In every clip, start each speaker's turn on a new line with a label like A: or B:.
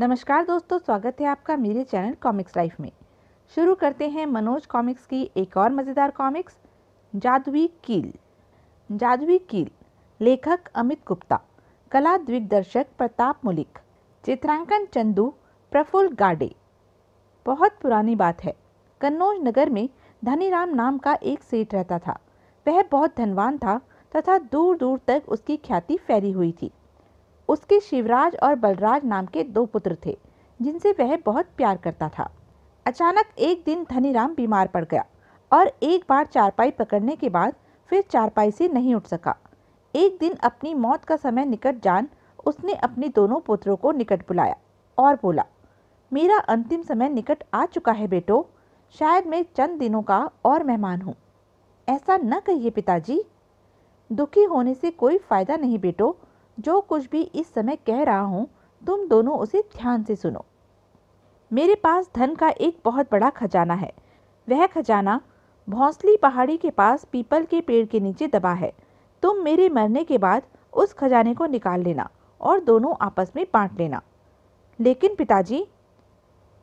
A: नमस्कार दोस्तों स्वागत है आपका मेरे चैनल कॉमिक्स लाइफ में शुरू करते हैं मनोज कॉमिक्स की एक और मज़ेदार कॉमिक्स जादुई कील जादुई कील लेखक अमित गुप्ता कला दिग्दर्शक प्रताप मुलिक चित्रांकन चंदू प्रफुल्ल गाडे बहुत पुरानी बात है कन्नौज नगर में धनीराम नाम का एक सेठ रहता था वह बहुत धनवान था तथा दूर दूर तक उसकी ख्याति फैली हुई थी उसके शिवराज और बलराज नाम के दो पुत्र थे जिनसे वह बहुत प्यार करता था अचानक एक दिन धनीराम बीमार पड़ गया और एक बार चारपाई पकड़ने के बाद फिर चारपाई से नहीं उठ सका एक दिन अपनी मौत का समय निकट जान उसने अपने दोनों पुत्रों को निकट बुलाया और बोला मेरा अंतिम समय निकट आ चुका है बेटो शायद मैं चंद दिनों का और मेहमान हूँ ऐसा न कहिए पिताजी दुखी होने से कोई फ़ायदा नहीं बेटो जो कुछ भी इस समय कह रहा हूँ तुम दोनों उसे ध्यान से सुनो मेरे पास धन का एक बहुत बड़ा खजाना है वह खजाना भौंसली पहाड़ी के पास पीपल के पेड़ के नीचे दबा है तुम मेरे मरने के बाद उस खजाने को निकाल लेना और दोनों आपस में बांट लेना लेकिन पिताजी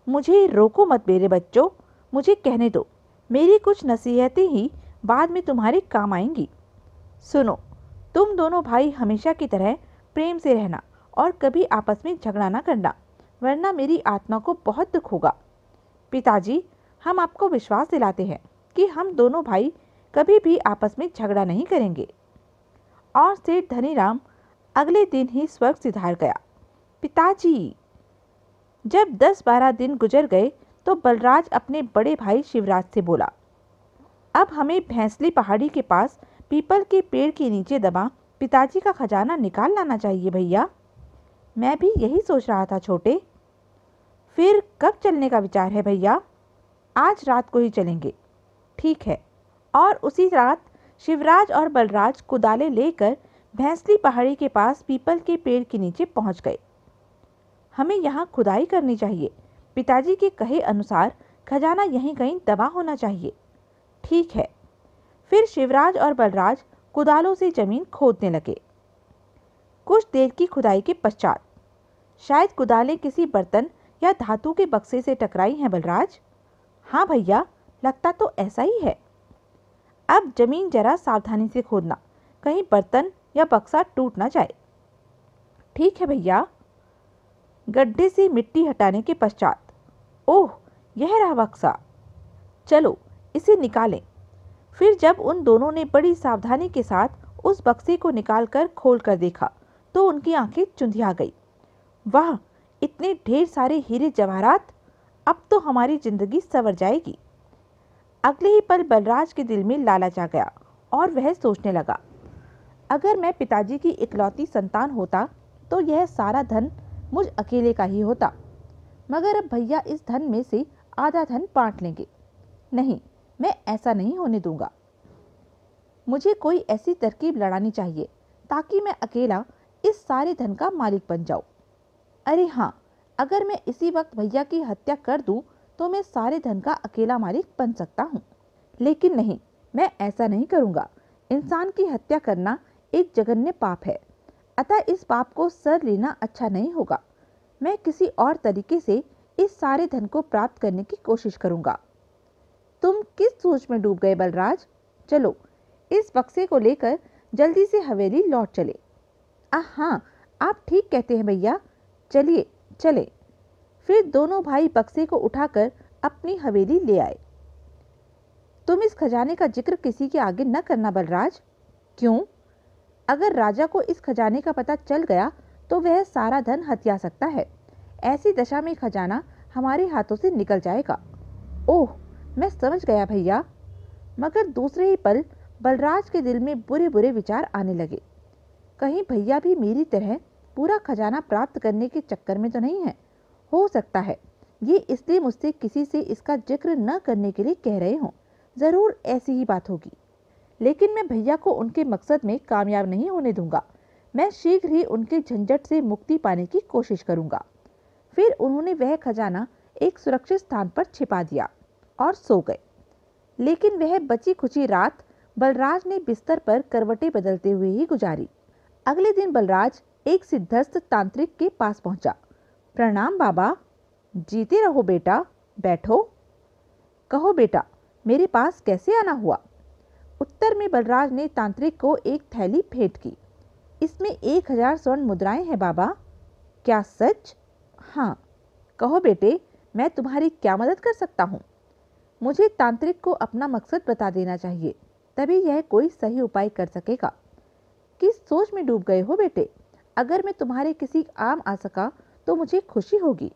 A: मुझे रोको मत मेरे बच्चों मुझे कहने दो मेरी कुछ नसीहतें ही बाद में तुम्हारे काम आएंगी सुनो तुम दोनों भाई हमेशा की तरह प्रेम से रहना और कभी आपस में झगड़ा ना करना वरना मेरी आत्मा को बहुत दुख होगा पिताजी हम आपको विश्वास दिलाते हैं कि हम दोनों भाई कभी भी आपस में झगड़ा नहीं करेंगे और सेठ धनीराम अगले दिन ही स्वर्ग सिधार गया पिताजी जब दस बारह दिन गुजर गए तो बलराज अपने बड़े भाई शिवराज से बोला अब हमें भैंसली पहाड़ी के पास पीपल के पेड़ के नीचे दबा पिताजी का खजाना निकाल लाना चाहिए भैया मैं भी यही सोच रहा था छोटे फिर कब चलने का विचार है भैया आज रात को ही चलेंगे ठीक है और उसी रात शिवराज और बलराज कुदाले लेकर भैंसली पहाड़ी के पास पीपल के पेड़ के नीचे पहुंच गए हमें यहाँ खुदाई करनी चाहिए पिताजी के कहे अनुसार खजाना यहीं कहीं दबा होना चाहिए ठीक है फिर शिवराज और बलराज कुदालों से जमीन खोदने लगे कुछ देर की खुदाई के पश्चात शायद कुदालें किसी बर्तन या धातु के बक्से से टकराई हैं बलराज हाँ भैया लगता तो ऐसा ही है अब जमीन जरा सावधानी से खोदना कहीं बर्तन या बक्सा टूट ना जाए ठीक है भैया गड्ढे से मिट्टी हटाने के पश्चात ओह यह रहा बक्सा चलो इसे निकालें फिर जब उन दोनों ने बड़ी सावधानी के साथ उस बक्से को निकालकर खोलकर देखा तो उनकी आंखें चुंधिया गई वाह इतने ढेर सारे हीरे जवाहरात अब तो हमारी जिंदगी सवर जाएगी अगले ही पल बलराज के दिल में लालच आ गया और वह सोचने लगा अगर मैं पिताजी की इकलौती संतान होता तो यह सारा धन मुझ अकेले का ही होता मगर अब भैया इस धन में से आधा धन बांट लेंगे नहीं मैं ऐसा नहीं होने दूंगा मुझे कोई ऐसी तरकीब लड़ानी चाहिए ताकि मैं अकेला इस सारे धन का मालिक बन जाऊं। अरे हाँ अगर मैं इसी वक्त भैया की हत्या कर दूं तो मैं सारे धन का अकेला मालिक बन सकता हूँ लेकिन नहीं मैं ऐसा नहीं करूँगा इंसान की हत्या करना एक जघन्य पाप है अतः इस पाप को सर लेना अच्छा नहीं होगा मैं किसी और तरीके से इस सारे धन को प्राप्त करने की कोशिश करूँगा तुम किस सोच में डूब गए बलराज चलो इस बक्से को लेकर जल्दी से हवेली लौट चले आह हाँ आप ठीक कहते हैं भैया चलिए चले फिर दोनों भाई बक्से को उठाकर अपनी हवेली ले आए तुम इस खजाने का जिक्र किसी के आगे न करना बलराज क्यों अगर राजा को इस खजाने का पता चल गया तो वह सारा धन हत्या सकता है ऐसी दशा में खजाना हमारे हाथों से निकल जाएगा ओह मैं समझ गया भैया मगर दूसरे ही पल बलराज के दिल में बुरे बुरे विचार आने लगे कहीं भैया भी मेरी तरह पूरा खजाना प्राप्त करने के चक्कर में तो नहीं है हो सकता है ये इसलिए मुझसे किसी से इसका जिक्र न करने के लिए कह रहे हों ज़रूर ऐसी ही बात होगी लेकिन मैं भैया को उनके मकसद में कामयाब नहीं होने दूंगा मैं शीघ्र ही उनके झंझट से मुक्ति पाने की कोशिश करूंगा फिर उन्होंने वह खजाना एक सुरक्षित स्थान पर छिपा दिया और सो गए लेकिन वह बची खुची रात बलराज ने बिस्तर पर करवटे बदलते हुए ही गुजारी अगले दिन बलराज एक सिद्धस्त तांत्रिक के पास पहुंचा प्रणाम बाबा जीते रहो बेटा बैठो कहो बेटा मेरे पास कैसे आना हुआ उत्तर में बलराज ने तांत्रिक को एक थैली भेंट की इसमें एक हजार स्वर्ण मुद्राएं हैं बाबा क्या सच हाँ कहो बेटे मैं तुम्हारी क्या मदद कर सकता हूँ मुझे तांत्रिक को अपना मकसद बता देना चाहिए तभी यह कोई सही उपाय कर सकेगा किस सोच में डूब गए हो बेटे अगर मैं तुम्हारे किसी आम आ सका तो मुझे खुशी होगी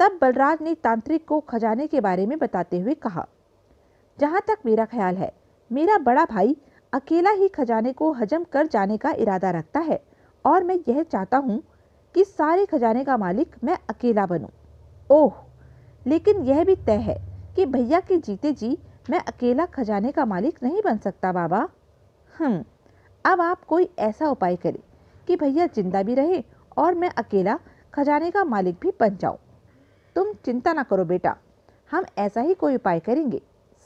A: तब बलराज ने तांत्रिक को खजाने के बारे में बताते हुए कहा जहां तक मेरा ख्याल है मेरा बड़ा भाई अकेला ही खजाने को हजम कर जाने का इरादा रखता है और मैं यह चाहता हूँ कि सारे खजाने का मालिक मैं अकेला बनूं। ओह लेकिन यह भी तय है कि भैया के जीते जी मैं अकेला खजाने का मालिक नहीं बन सकता बाबा हम हम्म, अब आप कोई ऐसा उपाय करें कि भैया जिंदा भी रहे और मैं अकेला खजाने का मालिक भी बन जाऊं। तुम चिंता ना करो बेटा हम ऐसा ही कोई उपाय करेंगे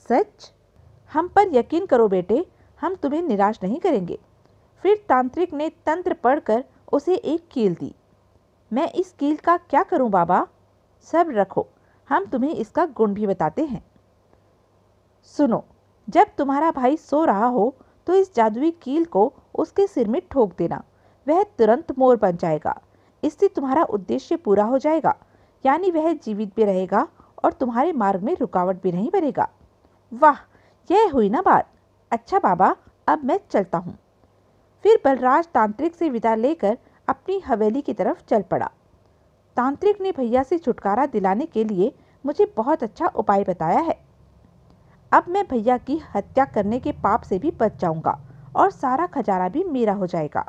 A: सच हम पर यकीन करो बेटे हम तुम्हें निराश नहीं करेंगे फिर तांत्रिक ने तंत्र पढ़कर उसे एक कील दी मैं इस कील का क्या करूं बाबा सब रखो हम तुम्हें इसका गुण भी बताते हैं सुनो जब तुम्हारा भाई सो रहा हो तो इस जादुई कील को उसके सिर में ठोक देना वह तुरंत मोर बन जाएगा इससे तुम्हारा उद्देश्य पूरा हो जाएगा यानी वह जीवित भी रहेगा और तुम्हारे मार्ग में रुकावट भी नहीं बनेगा वाह यह हुई ना बात अच्छा बाबा अब मैं चलता हूँ फिर बलराज तांत्रिक से विदा लेकर अपनी हवेली की तरफ चल पड़ा तांत्रिक ने भैया से छुटकारा दिलाने के लिए मुझे बहुत अच्छा उपाय बताया है अब मैं भैया की हत्या करने के पाप से भी बच जाऊंगा और सारा खजाना भी मेरा हो जाएगा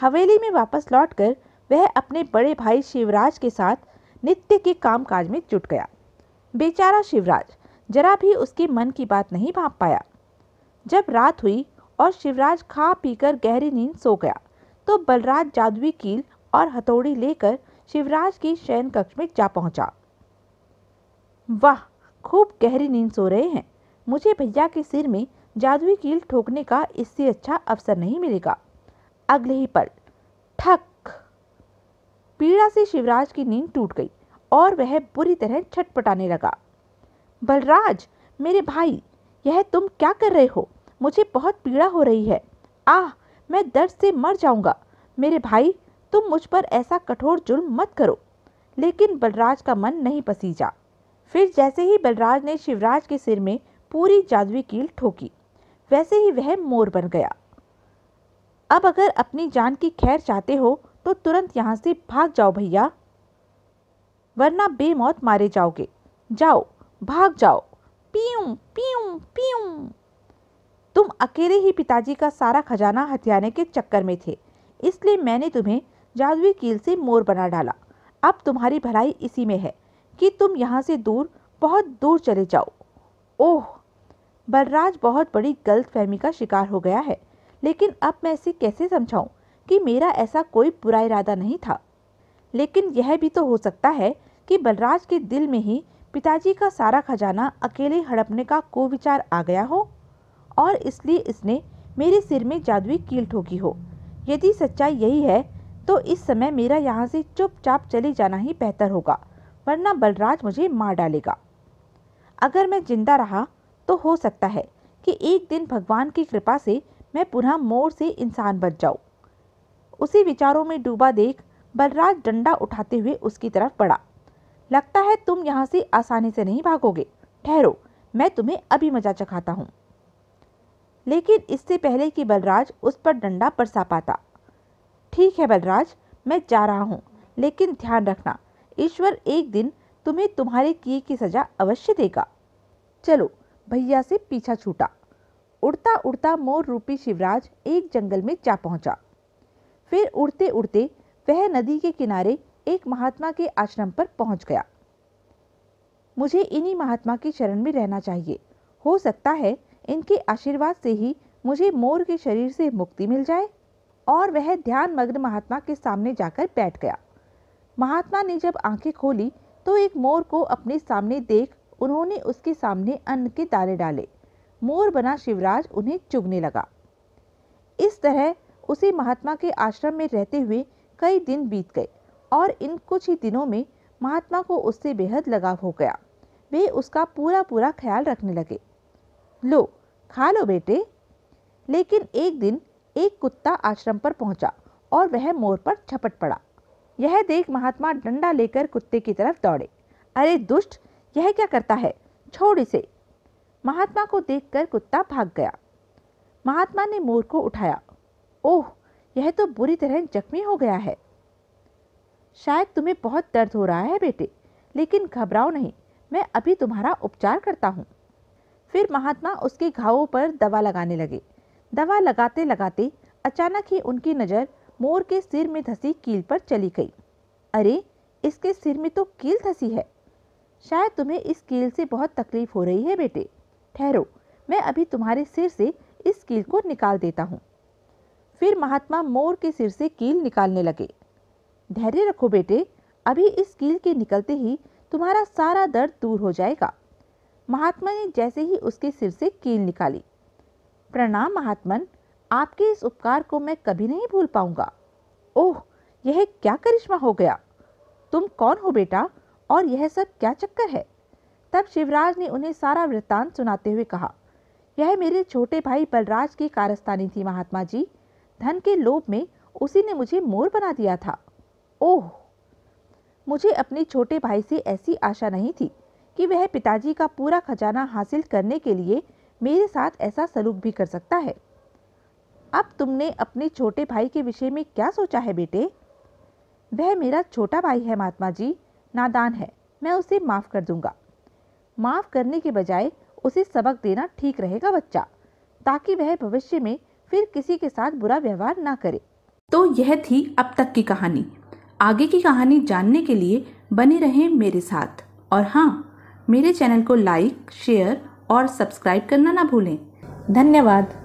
A: हवेली में वापस लौटकर वह अपने बड़े भाई शिवराज के साथ नित्य के कामकाज में जुट गया बेचारा शिवराज जरा भी उसके मन की बात नहीं भाप पाया जब रात हुई और शिवराज खा पीकर गहरी नींद सो गया तो बलराज जादुई कील और हथौड़ी लेकर शिवराज की शयन कक्ष में जा पहुंचा वाह खूब गहरी नींद सो रहे हैं मुझे भैया के सिर में जादुई कील ठोकने का इससे अच्छा अवसर नहीं मिलेगा अगले ही पल ठक पीड़ा से शिवराज की नींद टूट गई और वह बुरी तरह छटपटाने लगा बलराज मेरे भाई यह तुम क्या कर रहे हो मुझे बहुत पीड़ा हो रही है आह मैं दर्द से मर जाऊंगा मेरे भाई तुम मुझ पर ऐसा कठोर जुल्म मत करो लेकिन बलराज का मन नहीं पसीजा फिर जैसे ही बलराज ने शिवराज के सिर में पूरी जादुई कील ठोकी वैसे ही वह मोर बन गया अब अगर अपनी जान की खैर चाहते हो तो तुरंत यहाँ से भाग जाओ भैया वरना बेमौत मारे जाओगे जाओ भाग जाओ पीऊ पीऊ पीऊ तुम अकेले ही पिताजी का सारा खजाना हथियाने के चक्कर में थे इसलिए मैंने तुम्हें जादुई कील से मोर बना डाला अब तुम्हारी भलाई इसी में है कि तुम यहाँ से दूर बहुत दूर चले जाओ ओह बलराज बहुत बड़ी गलत फहमी का शिकार हो गया है लेकिन अब मैं इसे कैसे समझाऊँ कि मेरा ऐसा कोई बुरा इरादा नहीं था लेकिन यह भी तो हो सकता है कि बलराज के दिल में ही पिताजी का सारा खजाना अकेले हड़पने का कुविचार आ गया हो और इसलिए इसने मेरे सिर में जादुई कील ठोकी हो यदि सच्चाई यही है तो इस समय मेरा यहाँ से चुपचाप चले जाना ही बेहतर होगा वरना बलराज मुझे मार डालेगा अगर मैं जिंदा रहा तो हो सकता है कि एक दिन भगवान की कृपा से मैं पुनः मोर से इंसान बन जाऊँ उसी विचारों में डूबा देख बलराज डंडा उठाते हुए उसकी तरफ पड़ा लगता है तुम यहाँ से आसानी से नहीं भागोगे ठहरो मैं तुम्हें अभी मजा चखाता हूँ लेकिन इससे पहले कि बलराज उस पर डंडा बरसा पाता ठीक है बलराज मैं जा रहा हूँ लेकिन ध्यान रखना ईश्वर एक दिन तुम्हें तुम्हारे किए की सजा अवश्य देगा चलो भैया से पीछा छूटा उड़ता उड़ता मोर रूपी शिवराज एक जंगल में जा पहुंचा फिर उड़ते उड़ते वह नदी के किनारे एक महात्मा के आश्रम पर पहुंच गया मुझे इन्हीं महात्मा की शरण में रहना चाहिए हो सकता है इनके आशीर्वाद से ही मुझे मोर के शरीर से मुक्ति मिल जाए और वह ध्यान मग्न महात्मा के सामने जाकर बैठ गया महात्मा ने जब आंखें खोली तो एक मोर को अपने सामने देख उन्होंने उसके सामने अन्न के दाने डाले मोर बना शिवराज उन्हें चुगने लगा इस तरह उसे महात्मा के आश्रम में रहते हुए कई दिन बीत गए और इन कुछ ही दिनों में महात्मा को उससे बेहद लगाव हो गया वे उसका पूरा पूरा ख्याल रखने लगे लो खा लो बेटे लेकिन एक दिन एक कुत्ता आश्रम पर पहुंचा और वह मोर पर छपट पड़ा यह देख महात्मा डंडा लेकर कुत्ते की तरफ दौड़े अरे दुष्ट यह क्या करता है छोड़ इसे महात्मा को देखकर कुत्ता भाग गया महात्मा ने मोर को उठाया ओह यह तो बुरी तरह जख्मी हो गया है शायद तुम्हें बहुत दर्द हो रहा है बेटे लेकिन घबराओ नहीं मैं अभी तुम्हारा उपचार करता हूँ फिर महात्मा उसके घावों पर दवा लगाने लगे दवा लगाते लगाते अचानक ही उनकी नज़र मोर के सिर में धसी कील पर चली गई अरे इसके सिर में तो कील धसी है शायद तुम्हें इस कील से बहुत तकलीफ हो रही है बेटे ठहरो मैं अभी तुम्हारे सिर से इस कील को निकाल देता हूँ फिर महात्मा मोर के सिर से कील निकालने लगे धैर्य रखो बेटे अभी इस कील के निकलते ही तुम्हारा सारा दर्द दूर हो जाएगा महात्मा ने जैसे ही उसके सिर से कील निकाली प्रणाम महात्मन आपके इस उपकार को मैं कभी नहीं भूल पाऊंगा ओह यह क्या करिश्मा हो गया तुम कौन हो बेटा और यह सब क्या चक्कर है तब शिवराज ने उन्हें सारा वृत्तांत सुनाते हुए कहा यह मेरे छोटे भाई बलराज की कारस्तानी थी महात्मा जी धन के लोभ में उसी ने मुझे मोर बना दिया था ओह मुझे अपने छोटे भाई से ऐसी आशा नहीं थी कि वह पिताजी का पूरा खजाना हासिल करने के लिए मेरे साथ ऐसा सलूक भी कर सकता है अब तुमने अपने छोटे भाई के विषय में क्या सोचा है बेटे वह मेरा छोटा भाई है महात्मा जी नादान है मैं उसे माफ़ कर दूंगा माफ़ करने के बजाय उसे सबक देना ठीक रहेगा बच्चा ताकि वह भविष्य में फिर किसी के साथ बुरा व्यवहार ना करे तो यह थी अब तक की कहानी आगे की कहानी जानने के लिए बने रहें मेरे साथ और हाँ मेरे चैनल को लाइक शेयर और सब्सक्राइब करना ना भूलें धन्यवाद